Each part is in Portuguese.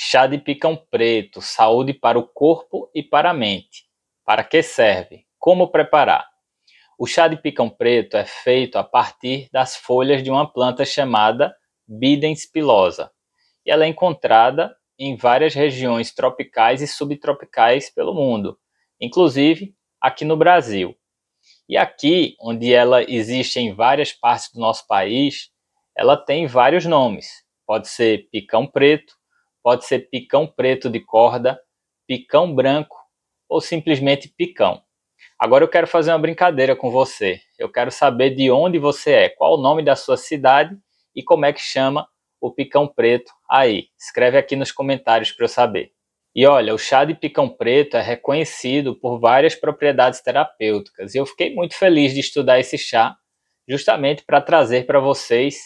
Chá de picão preto, saúde para o corpo e para a mente. Para que serve? Como preparar? O chá de picão preto é feito a partir das folhas de uma planta chamada Bidens pilosa. E ela é encontrada em várias regiões tropicais e subtropicais pelo mundo, inclusive aqui no Brasil. E aqui, onde ela existe em várias partes do nosso país, ela tem vários nomes. Pode ser picão preto, Pode ser picão preto de corda, picão branco ou simplesmente picão. Agora eu quero fazer uma brincadeira com você. Eu quero saber de onde você é, qual o nome da sua cidade e como é que chama o picão preto aí. Escreve aqui nos comentários para eu saber. E olha, o chá de picão preto é reconhecido por várias propriedades terapêuticas e eu fiquei muito feliz de estudar esse chá justamente para trazer para vocês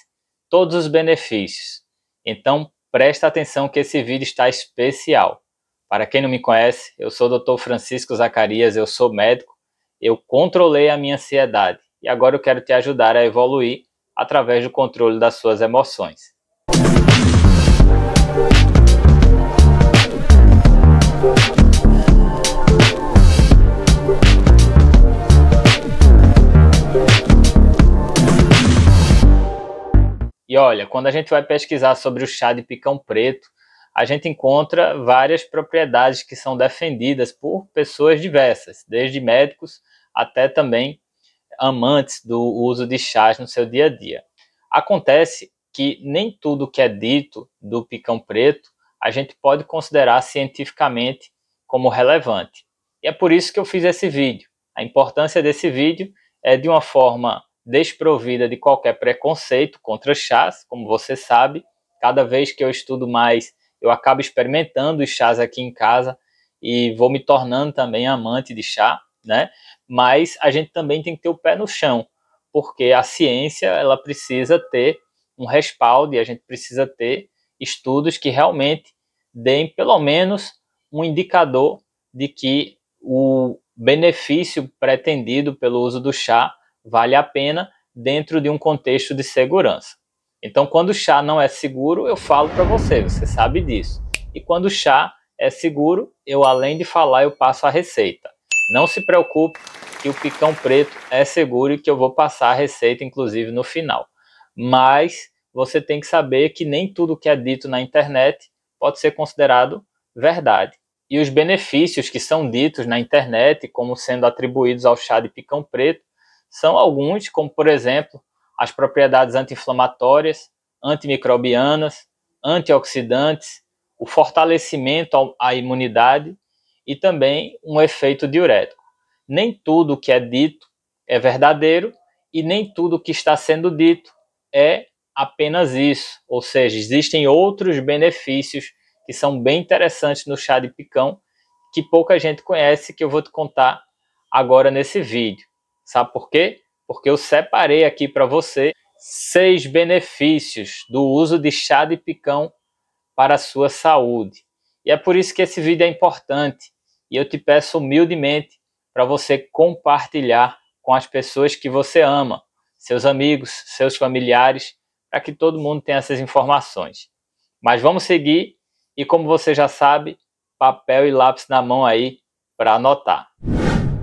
todos os benefícios. Então, presta atenção que esse vídeo está especial. Para quem não me conhece, eu sou o Dr. Francisco Zacarias, eu sou médico, eu controlei a minha ansiedade e agora eu quero te ajudar a evoluir através do controle das suas emoções. E olha, quando a gente vai pesquisar sobre o chá de picão preto, a gente encontra várias propriedades que são defendidas por pessoas diversas, desde médicos até também amantes do uso de chás no seu dia a dia. Acontece que nem tudo que é dito do picão preto a gente pode considerar cientificamente como relevante. E é por isso que eu fiz esse vídeo. A importância desse vídeo é de uma forma desprovida de qualquer preconceito contra chás, como você sabe. Cada vez que eu estudo mais, eu acabo experimentando os chás aqui em casa e vou me tornando também amante de chá, né? Mas a gente também tem que ter o pé no chão, porque a ciência, ela precisa ter um respaldo e a gente precisa ter estudos que realmente deem pelo menos um indicador de que o benefício pretendido pelo uso do chá vale a pena dentro de um contexto de segurança. Então, quando o chá não é seguro, eu falo para você, você sabe disso. E quando o chá é seguro, eu além de falar, eu passo a receita. Não se preocupe que o picão preto é seguro e que eu vou passar a receita, inclusive, no final. Mas você tem que saber que nem tudo que é dito na internet pode ser considerado verdade. E os benefícios que são ditos na internet como sendo atribuídos ao chá de picão preto são alguns, como por exemplo, as propriedades anti-inflamatórias, antimicrobianas, antioxidantes, o fortalecimento à imunidade e também um efeito diurético. Nem tudo que é dito é verdadeiro e nem tudo que está sendo dito é apenas isso, ou seja, existem outros benefícios que são bem interessantes no chá de picão que pouca gente conhece que eu vou te contar agora nesse vídeo. Sabe por quê? Porque eu separei aqui para você seis benefícios do uso de chá de picão para a sua saúde. E é por isso que esse vídeo é importante. E eu te peço humildemente para você compartilhar com as pessoas que você ama, seus amigos, seus familiares, para que todo mundo tenha essas informações. Mas vamos seguir e como você já sabe, papel e lápis na mão aí para anotar.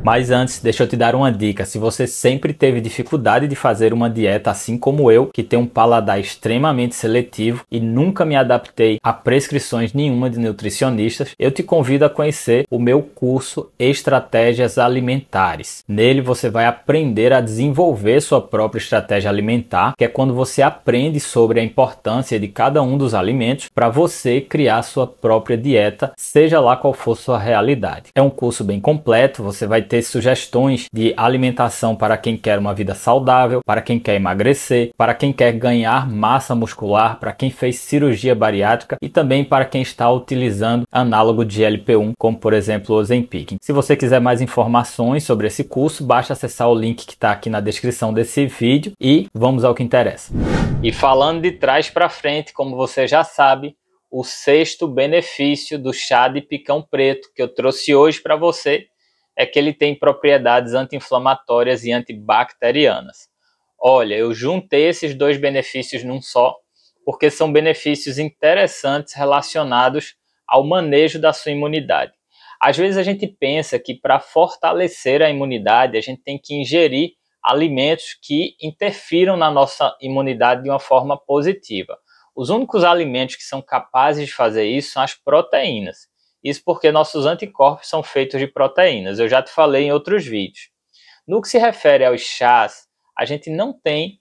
Mas antes, deixa eu te dar uma dica. Se você sempre teve dificuldade de fazer uma dieta assim como eu, que tem um paladar extremamente seletivo e nunca me adaptei a prescrições nenhuma de nutricionistas, eu te convido a conhecer o meu curso Estratégias Alimentares. Nele você vai aprender a desenvolver sua própria estratégia alimentar, que é quando você aprende sobre a importância de cada um dos alimentos para você criar sua própria dieta, seja lá qual for sua realidade. É um curso bem completo, você vai ter ter sugestões de alimentação para quem quer uma vida saudável, para quem quer emagrecer, para quem quer ganhar massa muscular, para quem fez cirurgia bariátrica e também para quem está utilizando análogo de lp 1 como por exemplo o Ozempic. Se você quiser mais informações sobre esse curso, basta acessar o link que está aqui na descrição desse vídeo e vamos ao que interessa. E falando de trás para frente, como você já sabe, o sexto benefício do chá de picão preto que eu trouxe hoje para você é que ele tem propriedades anti-inflamatórias e antibacterianas. Olha, eu juntei esses dois benefícios num só, porque são benefícios interessantes relacionados ao manejo da sua imunidade. Às vezes a gente pensa que para fortalecer a imunidade, a gente tem que ingerir alimentos que interfiram na nossa imunidade de uma forma positiva. Os únicos alimentos que são capazes de fazer isso são as proteínas. Isso porque nossos anticorpos são feitos de proteínas, eu já te falei em outros vídeos. No que se refere aos chás, a gente não tem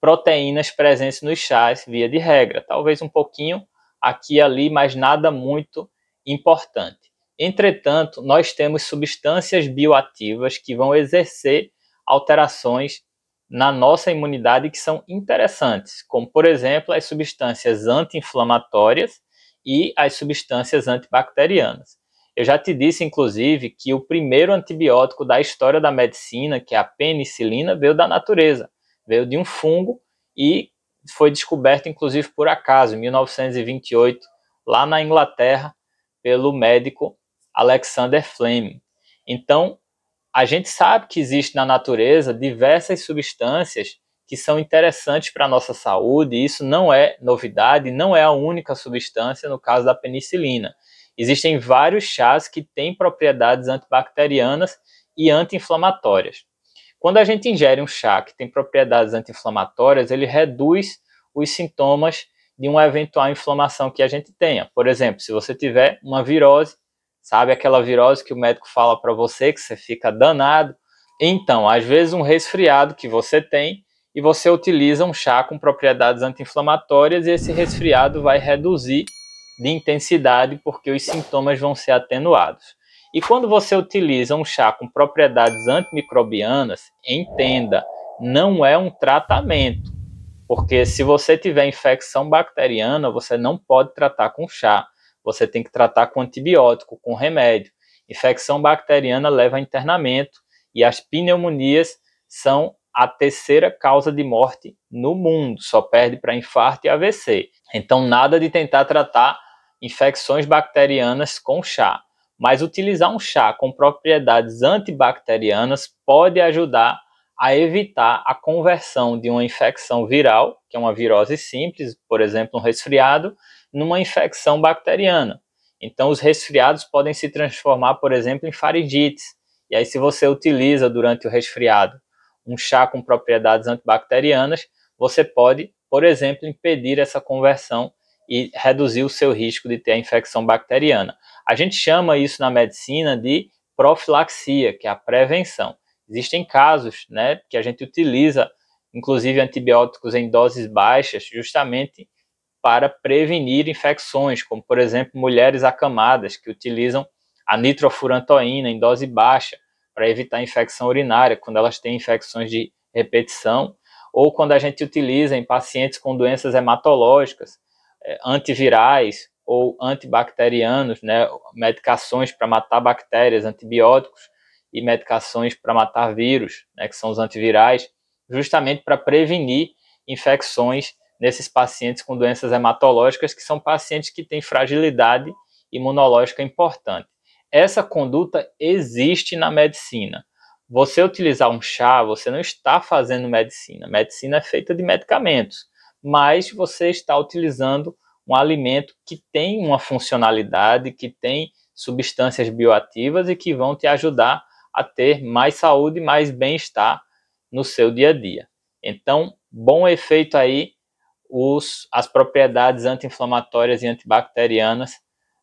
proteínas presentes nos chás via de regra, talvez um pouquinho aqui e ali, mas nada muito importante. Entretanto, nós temos substâncias bioativas que vão exercer alterações na nossa imunidade que são interessantes, como por exemplo as substâncias anti-inflamatórias e as substâncias antibacterianas. Eu já te disse, inclusive, que o primeiro antibiótico da história da medicina, que é a penicilina, veio da natureza, veio de um fungo e foi descoberto, inclusive, por acaso, em 1928, lá na Inglaterra, pelo médico Alexander Fleming. Então, a gente sabe que existe na natureza diversas substâncias que são interessantes para a nossa saúde, e isso não é novidade, não é a única substância no caso da penicilina. Existem vários chás que têm propriedades antibacterianas e anti-inflamatórias. Quando a gente ingere um chá que tem propriedades anti-inflamatórias, ele reduz os sintomas de uma eventual inflamação que a gente tenha. Por exemplo, se você tiver uma virose, sabe aquela virose que o médico fala para você que você fica danado? Então, às vezes um resfriado que você tem e você utiliza um chá com propriedades anti-inflamatórias e esse resfriado vai reduzir de intensidade porque os sintomas vão ser atenuados. E quando você utiliza um chá com propriedades antimicrobianas, entenda, não é um tratamento, porque se você tiver infecção bacteriana, você não pode tratar com chá, você tem que tratar com antibiótico, com remédio. Infecção bacteriana leva a internamento e as pneumonias são a terceira causa de morte no mundo, só perde para infarto e AVC. Então, nada de tentar tratar infecções bacterianas com chá, mas utilizar um chá com propriedades antibacterianas pode ajudar a evitar a conversão de uma infecção viral, que é uma virose simples, por exemplo, um resfriado, numa infecção bacteriana. Então, os resfriados podem se transformar, por exemplo, em faridites. E aí, se você utiliza durante o resfriado um chá com propriedades antibacterianas, você pode, por exemplo, impedir essa conversão e reduzir o seu risco de ter a infecção bacteriana. A gente chama isso na medicina de profilaxia, que é a prevenção. Existem casos né, que a gente utiliza, inclusive antibióticos em doses baixas, justamente para prevenir infecções, como por exemplo mulheres acamadas que utilizam a nitrofurantoína em dose baixa para evitar infecção urinária, quando elas têm infecções de repetição, ou quando a gente utiliza em pacientes com doenças hematológicas, é, antivirais ou antibacterianos, né, medicações para matar bactérias, antibióticos e medicações para matar vírus, né, que são os antivirais, justamente para prevenir infecções nesses pacientes com doenças hematológicas, que são pacientes que têm fragilidade imunológica importante. Essa conduta existe na medicina. Você utilizar um chá, você não está fazendo medicina. Medicina é feita de medicamentos, mas você está utilizando um alimento que tem uma funcionalidade, que tem substâncias bioativas e que vão te ajudar a ter mais saúde e mais bem-estar no seu dia a dia. Então, bom efeito aí os, as propriedades anti-inflamatórias e antibacterianas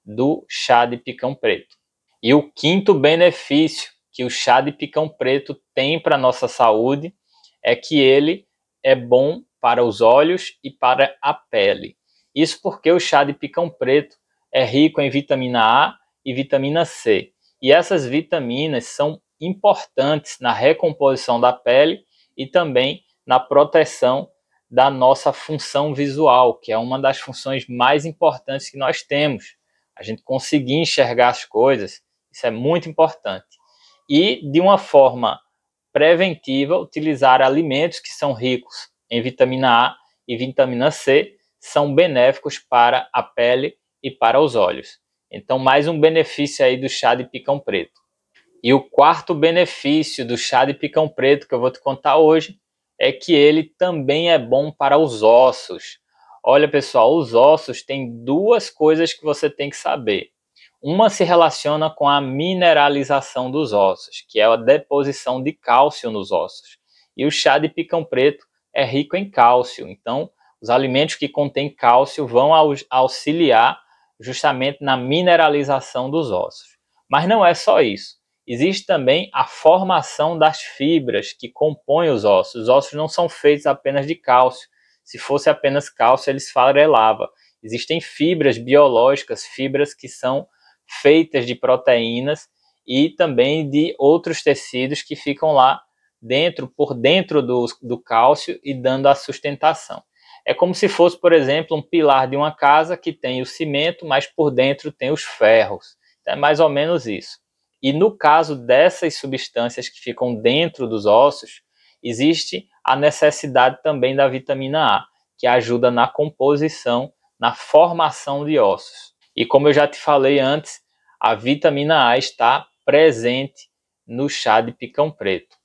do chá de picão preto. E o quinto benefício que o chá de picão preto tem para nossa saúde é que ele é bom para os olhos e para a pele. Isso porque o chá de picão preto é rico em vitamina A e vitamina C. E essas vitaminas são importantes na recomposição da pele e também na proteção da nossa função visual, que é uma das funções mais importantes que nós temos. A gente conseguir enxergar as coisas, isso é muito importante. E, de uma forma preventiva, utilizar alimentos que são ricos em vitamina A e vitamina C são benéficos para a pele e para os olhos. Então, mais um benefício aí do chá de picão preto. E o quarto benefício do chá de picão preto que eu vou te contar hoje é que ele também é bom para os ossos. Olha, pessoal, os ossos têm duas coisas que você tem que saber. Uma se relaciona com a mineralização dos ossos, que é a deposição de cálcio nos ossos. E o chá de picão preto é rico em cálcio, então os alimentos que contêm cálcio vão auxiliar justamente na mineralização dos ossos. Mas não é só isso. Existe também a formação das fibras que compõem os ossos. Os ossos não são feitos apenas de cálcio. Se fosse apenas cálcio, ele esfarelava. Existem fibras biológicas, fibras que são feitas de proteínas e também de outros tecidos que ficam lá dentro, por dentro do, do cálcio e dando a sustentação. É como se fosse, por exemplo, um pilar de uma casa que tem o cimento, mas por dentro tem os ferros. Então, é mais ou menos isso. E no caso dessas substâncias que ficam dentro dos ossos, existe a necessidade também da vitamina A, que ajuda na composição, na formação de ossos. E como eu já te falei antes, a vitamina A está presente no chá de picão preto.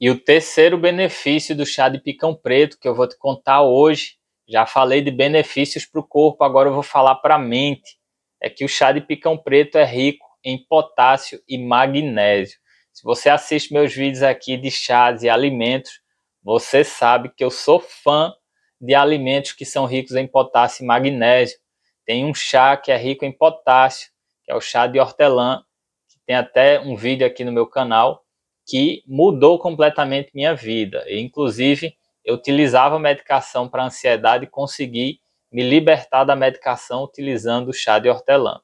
E o terceiro benefício do chá de picão preto que eu vou te contar hoje, já falei de benefícios para o corpo, agora eu vou falar para a mente, é que o chá de picão preto é rico em potássio e magnésio. Se você assiste meus vídeos aqui de chás e alimentos, você sabe que eu sou fã de alimentos que são ricos em potássio e magnésio. Tem um chá que é rico em potássio, que é o chá de hortelã, que tem até um vídeo aqui no meu canal que mudou completamente minha vida. E, inclusive, eu utilizava medicação para ansiedade e consegui me libertar da medicação utilizando o chá de hortelã.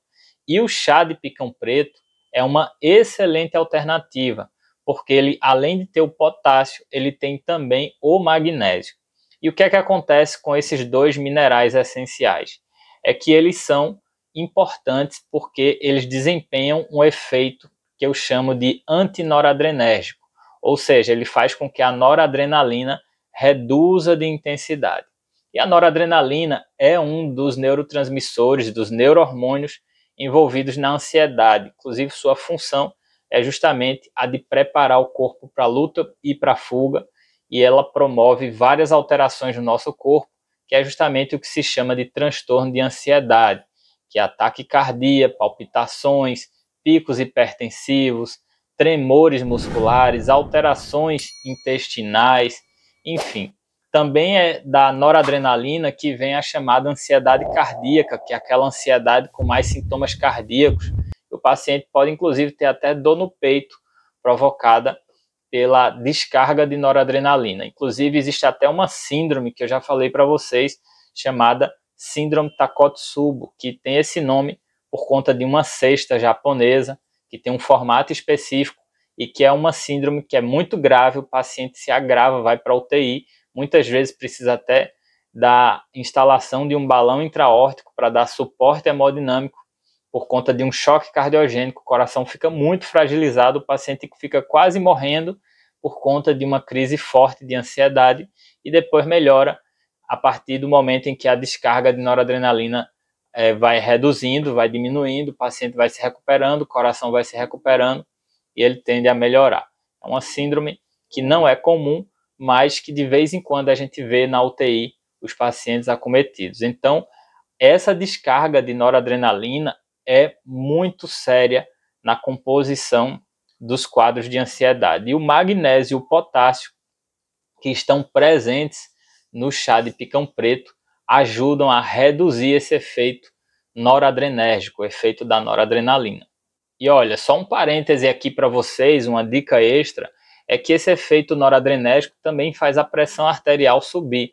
E o chá de picão preto é uma excelente alternativa, porque ele, além de ter o potássio, ele tem também o magnésio. E o que é que acontece com esses dois minerais essenciais? é que eles são importantes porque eles desempenham um efeito que eu chamo de antinoradrenérgico, ou seja, ele faz com que a noradrenalina reduza de intensidade. E a noradrenalina é um dos neurotransmissores, dos neurohormônios envolvidos na ansiedade. Inclusive, sua função é justamente a de preparar o corpo para a luta e para a fuga, e ela promove várias alterações no nosso corpo, que é justamente o que se chama de transtorno de ansiedade, que é ataque cardíaco, palpitações, picos hipertensivos, tremores musculares, alterações intestinais, enfim. Também é da noradrenalina que vem a chamada ansiedade cardíaca, que é aquela ansiedade com mais sintomas cardíacos. O paciente pode, inclusive, ter até dor no peito provocada pela descarga de noradrenalina. Inclusive, existe até uma síndrome que eu já falei para vocês, chamada Síndrome Takotsubo, que tem esse nome por conta de uma cesta japonesa, que tem um formato específico e que é uma síndrome que é muito grave, o paciente se agrava, vai para UTI, muitas vezes precisa até da instalação de um balão intraórtico para dar suporte hemodinâmico por conta de um choque cardiogênico, o coração fica muito fragilizado, o paciente fica quase morrendo por conta de uma crise forte de ansiedade e depois melhora a partir do momento em que a descarga de noradrenalina é, vai reduzindo, vai diminuindo, o paciente vai se recuperando, o coração vai se recuperando e ele tende a melhorar. É uma síndrome que não é comum, mas que de vez em quando a gente vê na UTI os pacientes acometidos. Então, essa descarga de noradrenalina é muito séria na composição dos quadros de ansiedade. E o magnésio e o potássio, que estão presentes no chá de picão preto, ajudam a reduzir esse efeito noradrenérgico, o efeito da noradrenalina. E olha, só um parêntese aqui para vocês, uma dica extra, é que esse efeito noradrenérgico também faz a pressão arterial subir.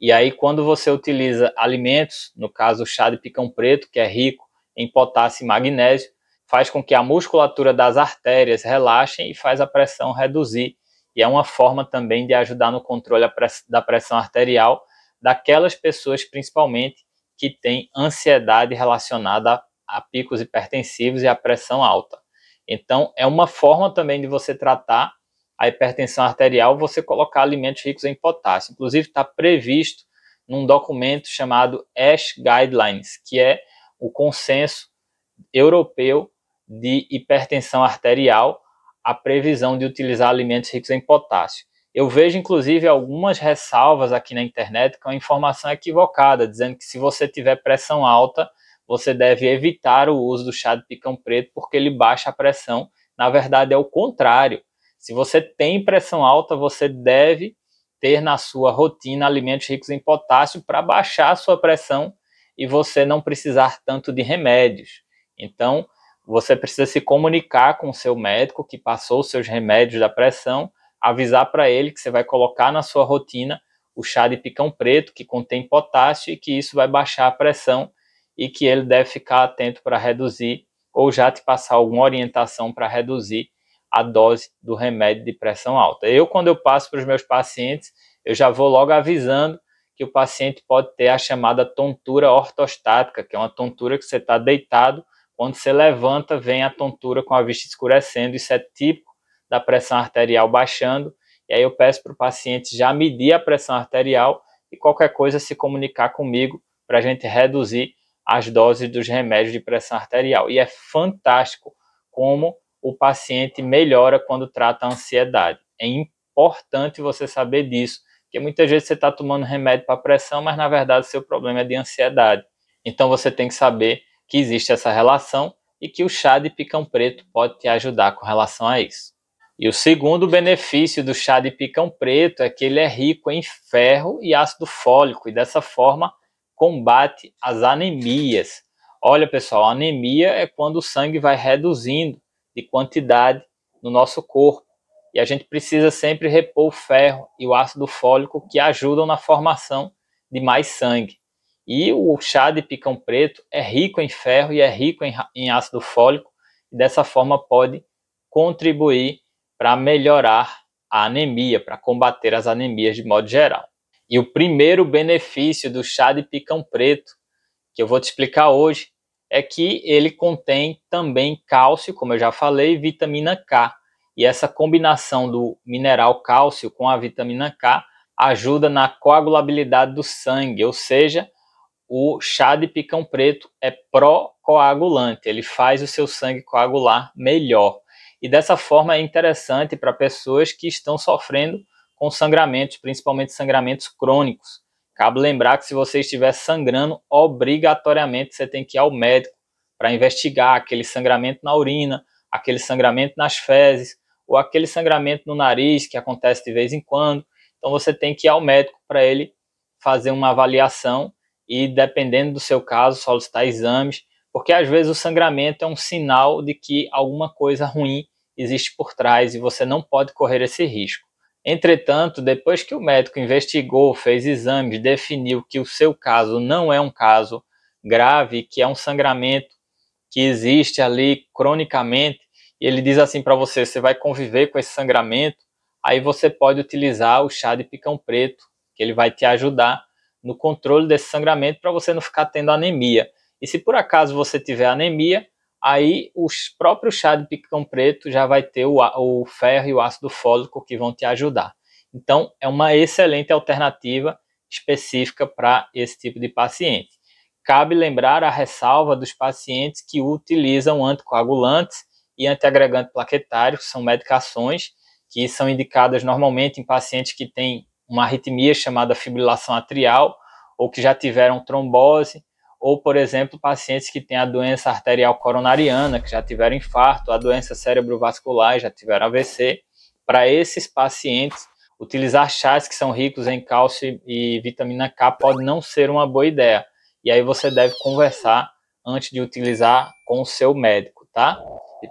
E aí, quando você utiliza alimentos, no caso o chá de picão preto, que é rico em potássio e magnésio, faz com que a musculatura das artérias relaxe e faz a pressão reduzir. E é uma forma também de ajudar no controle da pressão arterial daquelas pessoas, principalmente, que têm ansiedade relacionada a picos hipertensivos e a pressão alta. Então, é uma forma também de você tratar a hipertensão arterial, você colocar alimentos ricos em potássio. Inclusive, está previsto num documento chamado ASH Guidelines, que é o consenso europeu de hipertensão arterial, a previsão de utilizar alimentos ricos em potássio. Eu vejo, inclusive, algumas ressalvas aqui na internet com informação equivocada, dizendo que se você tiver pressão alta, você deve evitar o uso do chá de picão preto porque ele baixa a pressão. Na verdade, é o contrário. Se você tem pressão alta, você deve ter na sua rotina alimentos ricos em potássio para baixar a sua pressão e você não precisar tanto de remédios. Então, você precisa se comunicar com o seu médico que passou os seus remédios da pressão, avisar para ele que você vai colocar na sua rotina o chá de picão preto, que contém potássio, e que isso vai baixar a pressão e que ele deve ficar atento para reduzir ou já te passar alguma orientação para reduzir a dose do remédio de pressão alta. Eu, quando eu passo para os meus pacientes, eu já vou logo avisando que o paciente pode ter a chamada tontura ortostática, que é uma tontura que você está deitado, quando você levanta, vem a tontura com a vista escurecendo, isso é típico da pressão arterial baixando, e aí eu peço para o paciente já medir a pressão arterial e qualquer coisa se comunicar comigo para a gente reduzir as doses dos remédios de pressão arterial. E é fantástico como o paciente melhora quando trata a ansiedade. É importante você saber disso, porque muitas vezes você está tomando remédio para pressão, mas na verdade seu problema é de ansiedade. Então você tem que saber que existe essa relação e que o chá de picão preto pode te ajudar com relação a isso. E o segundo benefício do chá de picão preto é que ele é rico em ferro e ácido fólico e dessa forma combate as anemias. Olha, pessoal, anemia é quando o sangue vai reduzindo de quantidade no nosso corpo. E a gente precisa sempre repor o ferro e o ácido fólico que ajudam na formação de mais sangue. E o chá de picão preto é rico em ferro e é rico em, em ácido fólico, e dessa forma pode contribuir para melhorar a anemia, para combater as anemias de modo geral. E o primeiro benefício do chá de picão preto, que eu vou te explicar hoje, é que ele contém também cálcio, como eu já falei, e vitamina K, e essa combinação do mineral cálcio com a vitamina K ajuda na coagulabilidade do sangue, ou seja, o chá de picão preto é pró-coagulante, ele faz o seu sangue coagular melhor. E dessa forma é interessante para pessoas que estão sofrendo com sangramentos, principalmente sangramentos crônicos. Cabe lembrar que se você estiver sangrando, obrigatoriamente você tem que ir ao médico para investigar aquele sangramento na urina, aquele sangramento nas fezes, ou aquele sangramento no nariz que acontece de vez em quando. Então você tem que ir ao médico para ele fazer uma avaliação e, dependendo do seu caso, solicitar exames, porque às vezes o sangramento é um sinal de que alguma coisa ruim existe por trás e você não pode correr esse risco. Entretanto, depois que o médico investigou, fez exames, definiu que o seu caso não é um caso grave, que é um sangramento que existe ali cronicamente, e ele diz assim para você: você vai conviver com esse sangramento, aí você pode utilizar o chá de picão preto, que ele vai te ajudar no controle desse sangramento para você não ficar tendo anemia. E se por acaso você tiver anemia, aí o próprio chá de picão preto já vai ter o, o ferro e o ácido fólico que vão te ajudar. Então, é uma excelente alternativa específica para esse tipo de paciente. Cabe lembrar a ressalva dos pacientes que utilizam anticoagulantes e antiagregante plaquetário, que são medicações que são indicadas normalmente em pacientes que têm uma arritmia chamada fibrilação atrial, ou que já tiveram trombose, ou, por exemplo, pacientes que têm a doença arterial coronariana, que já tiveram infarto, a doença cerebrovascular e já tiveram AVC. Para esses pacientes, utilizar chás que são ricos em cálcio e vitamina K pode não ser uma boa ideia. E aí você deve conversar antes de utilizar com o seu médico, tá?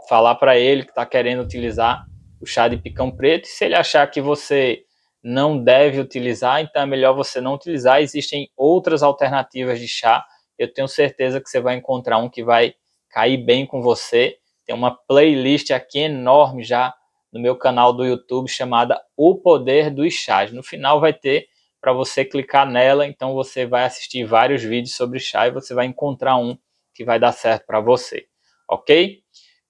falar para ele que está querendo utilizar o chá de picão preto. E se ele achar que você não deve utilizar, então é melhor você não utilizar. Existem outras alternativas de chá. Eu tenho certeza que você vai encontrar um que vai cair bem com você. Tem uma playlist aqui enorme já no meu canal do YouTube chamada O Poder dos Chás. No final vai ter para você clicar nela, então você vai assistir vários vídeos sobre chá e você vai encontrar um que vai dar certo para você, ok?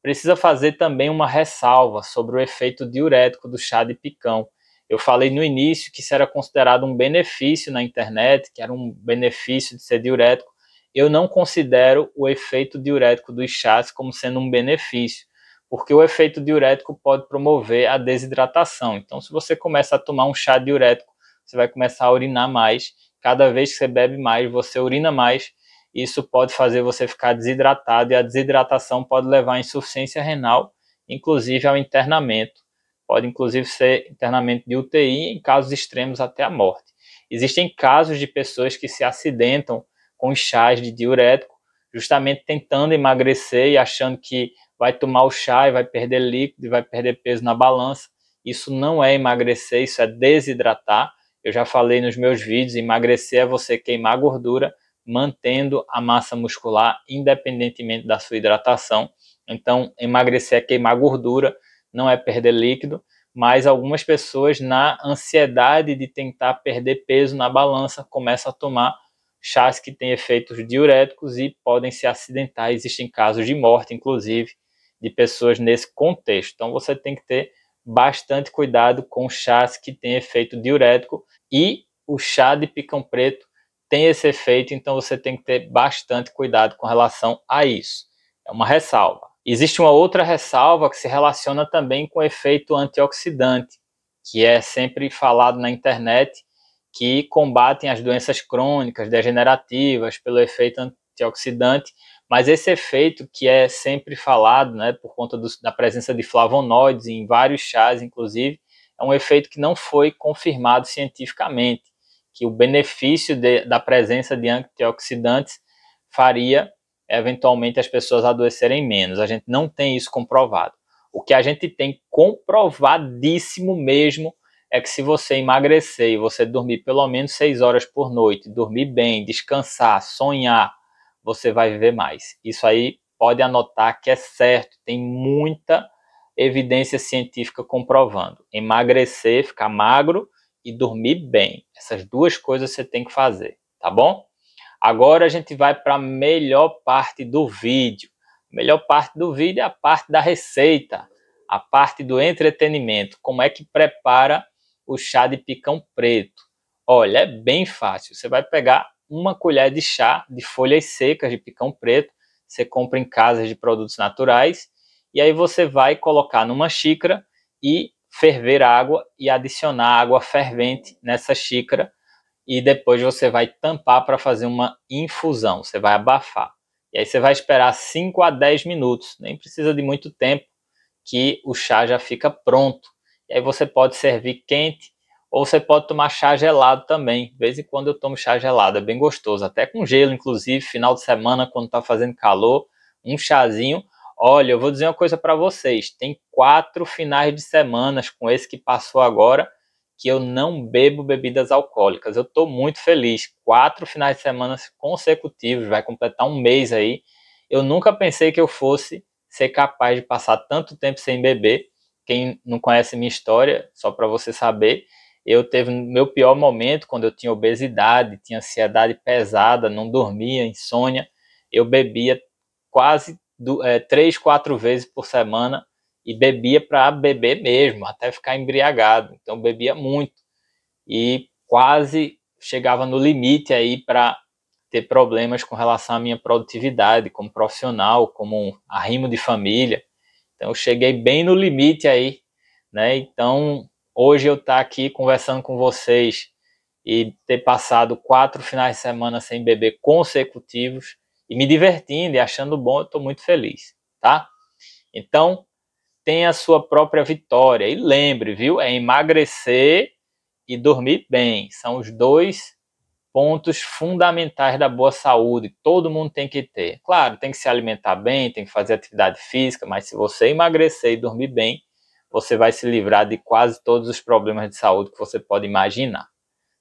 precisa fazer também uma ressalva sobre o efeito diurético do chá de picão. Eu falei no início que isso era considerado um benefício na internet, que era um benefício de ser diurético. Eu não considero o efeito diurético dos chás como sendo um benefício, porque o efeito diurético pode promover a desidratação. Então, se você começa a tomar um chá diurético, você vai começar a urinar mais. Cada vez que você bebe mais, você urina mais isso pode fazer você ficar desidratado e a desidratação pode levar à insuficiência renal, inclusive ao internamento. Pode inclusive ser internamento de UTI em casos extremos até a morte. Existem casos de pessoas que se acidentam com chás de diurético, justamente tentando emagrecer e achando que vai tomar o chá e vai perder líquido e vai perder peso na balança. Isso não é emagrecer, isso é desidratar. Eu já falei nos meus vídeos, emagrecer é você queimar gordura mantendo a massa muscular independentemente da sua hidratação. Então, emagrecer é queimar gordura, não é perder líquido, mas algumas pessoas, na ansiedade de tentar perder peso na balança, começam a tomar chás que têm efeitos diuréticos e podem se acidentar. Existem casos de morte, inclusive, de pessoas nesse contexto. Então, você tem que ter bastante cuidado com chás que têm efeito diurético e o chá de picão preto tem esse efeito, então você tem que ter bastante cuidado com relação a isso. É uma ressalva. Existe uma outra ressalva que se relaciona também com o efeito antioxidante, que é sempre falado na internet, que combatem as doenças crônicas, degenerativas, pelo efeito antioxidante, mas esse efeito que é sempre falado, né, por conta do, da presença de flavonoides em vários chás, inclusive, é um efeito que não foi confirmado cientificamente que o benefício de, da presença de antioxidantes faria eventualmente as pessoas adoecerem menos. A gente não tem isso comprovado. O que a gente tem comprovadíssimo mesmo é que se você emagrecer e você dormir pelo menos 6 horas por noite, dormir bem, descansar, sonhar, você vai viver mais. Isso aí pode anotar que é certo, tem muita evidência científica comprovando. Emagrecer, ficar magro, e dormir bem. Essas duas coisas você tem que fazer, tá bom? Agora a gente vai para a melhor parte do vídeo. A melhor parte do vídeo é a parte da receita, a parte do entretenimento. Como é que prepara o chá de picão preto? Olha, é bem fácil. Você vai pegar uma colher de chá de folhas secas de picão preto. Você compra em casas de produtos naturais. E aí você vai colocar numa xícara e ferver a água e adicionar água fervente nessa xícara e depois você vai tampar para fazer uma infusão, você vai abafar. E aí você vai esperar 5 a 10 minutos, nem precisa de muito tempo que o chá já fica pronto. E aí você pode servir quente ou você pode tomar chá gelado também. De vez em quando eu tomo chá gelado, é bem gostoso, até com gelo, inclusive, final de semana, quando está fazendo calor, um chazinho Olha, eu vou dizer uma coisa para vocês: tem quatro finais de semanas com esse que passou agora que eu não bebo bebidas alcoólicas. Eu estou muito feliz. Quatro finais de semana consecutivos, vai completar um mês aí. Eu nunca pensei que eu fosse ser capaz de passar tanto tempo sem beber. Quem não conhece minha história, só para você saber, eu teve meu pior momento quando eu tinha obesidade, tinha ansiedade pesada, não dormia, insônia. Eu bebia quase do, é, três, quatro vezes por semana e bebia para beber mesmo, até ficar embriagado. Então bebia muito e quase chegava no limite aí para ter problemas com relação à minha produtividade como profissional, como um arrimo de família. Então eu cheguei bem no limite aí, né? Então hoje eu estar tá aqui conversando com vocês e ter passado quatro finais de semana sem beber consecutivos e me divertindo e achando bom, eu estou muito feliz, tá? Então, tenha a sua própria vitória. E lembre, viu? É emagrecer e dormir bem. São os dois pontos fundamentais da boa saúde. Todo mundo tem que ter. Claro, tem que se alimentar bem, tem que fazer atividade física, mas se você emagrecer e dormir bem, você vai se livrar de quase todos os problemas de saúde que você pode imaginar.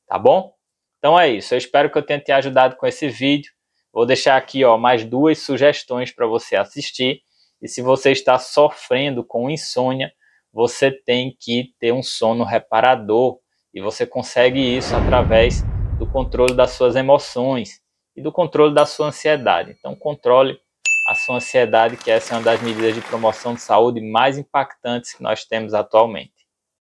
Tá bom? Então é isso. Eu espero que eu tenha te ajudado com esse vídeo. Vou deixar aqui ó, mais duas sugestões para você assistir. E se você está sofrendo com insônia, você tem que ter um sono reparador. E você consegue isso através do controle das suas emoções e do controle da sua ansiedade. Então, controle a sua ansiedade, que essa é uma das medidas de promoção de saúde mais impactantes que nós temos atualmente.